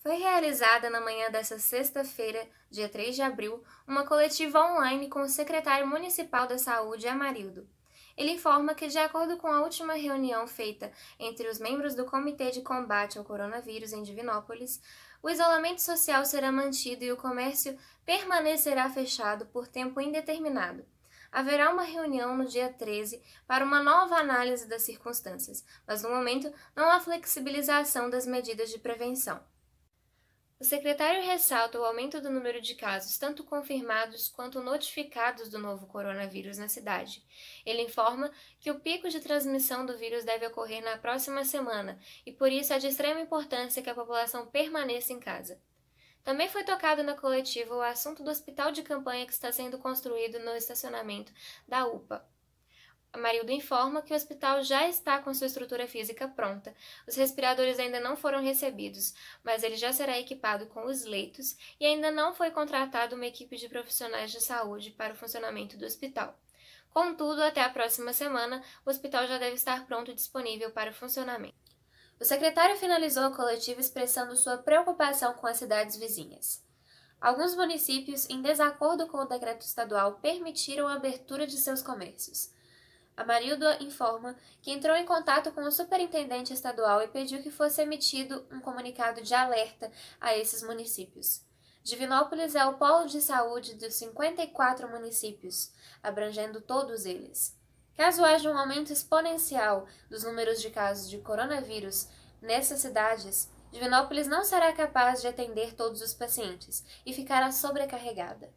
Foi realizada na manhã desta sexta-feira, dia 3 de abril, uma coletiva online com o secretário municipal da Saúde, Amarildo. Ele informa que, de acordo com a última reunião feita entre os membros do Comitê de Combate ao Coronavírus em Divinópolis, o isolamento social será mantido e o comércio permanecerá fechado por tempo indeterminado haverá uma reunião no dia 13 para uma nova análise das circunstâncias, mas no momento não há flexibilização das medidas de prevenção. O secretário ressalta o aumento do número de casos, tanto confirmados quanto notificados do novo coronavírus na cidade. Ele informa que o pico de transmissão do vírus deve ocorrer na próxima semana e, por isso, é de extrema importância que a população permaneça em casa. Também foi tocado na coletiva o assunto do hospital de campanha que está sendo construído no estacionamento da UPA. Marildo informa que o hospital já está com sua estrutura física pronta. Os respiradores ainda não foram recebidos, mas ele já será equipado com os leitos e ainda não foi contratada uma equipe de profissionais de saúde para o funcionamento do hospital. Contudo, até a próxima semana, o hospital já deve estar pronto e disponível para o funcionamento. O secretário finalizou a coletiva expressando sua preocupação com as cidades vizinhas. Alguns municípios, em desacordo com o decreto estadual, permitiram a abertura de seus comércios. Amarildo informa que entrou em contato com o superintendente estadual e pediu que fosse emitido um comunicado de alerta a esses municípios. Divinópolis é o polo de saúde dos 54 municípios, abrangendo todos eles. Caso haja um aumento exponencial dos números de casos de coronavírus nessas cidades, Divinópolis não será capaz de atender todos os pacientes e ficará sobrecarregada.